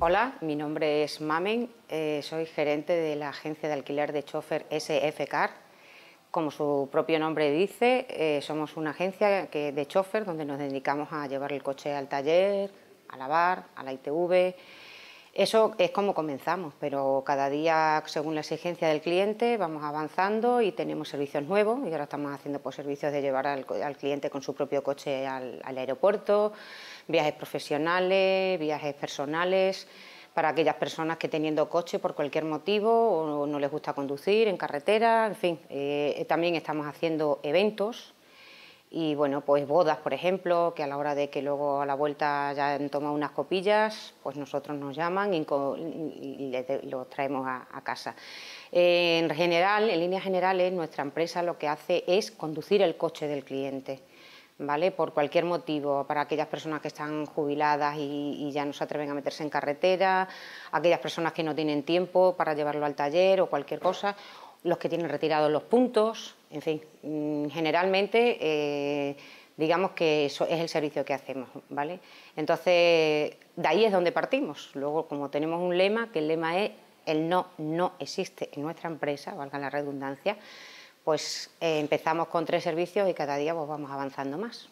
Hola, mi nombre es Mamen, eh, soy gerente de la agencia de alquiler de chofer Car. Como su propio nombre dice, eh, somos una agencia de chofer donde nos dedicamos a llevar el coche al taller, a lavar, a la ITV, eso es como comenzamos, pero cada día, según la exigencia del cliente, vamos avanzando y tenemos servicios nuevos. Y ahora estamos haciendo pues, servicios de llevar al, cliente con su propio coche al, aeropuerto, viajes profesionales, viajes personales para aquellas personas que teniendo coche por cualquier motivo o no les gusta conducir en carretera, en fin. Eh, también estamos haciendo eventos y bueno, pues bodas, por ejemplo, que a la hora de que luego a la vuelta ya han tomado unas copillas, pues nosotros nos llaman y, lo traemos a, casa. en general, en líneas generales, nuestra empresa lo que hace es conducir el coche del cliente. ¿Vale? Por cualquier motivo, para aquellas personas que están jubiladas y, y ya no se atreven a meterse en carretera, aquellas personas que no tienen tiempo para llevarlo al taller o cualquier cosa, los que tienen retirados los puntos, en fin, mm, generalmente eh, digamos que eso es el servicio que hacemos, ¿vale? Entonces, de ahí es donde partimos. Luego, como tenemos un lema, que el lema es el no no existe en nuestra empresa, valga la redundancia, pues eh, empezamos con tres servicios y cada día pues, vamos avanzando más.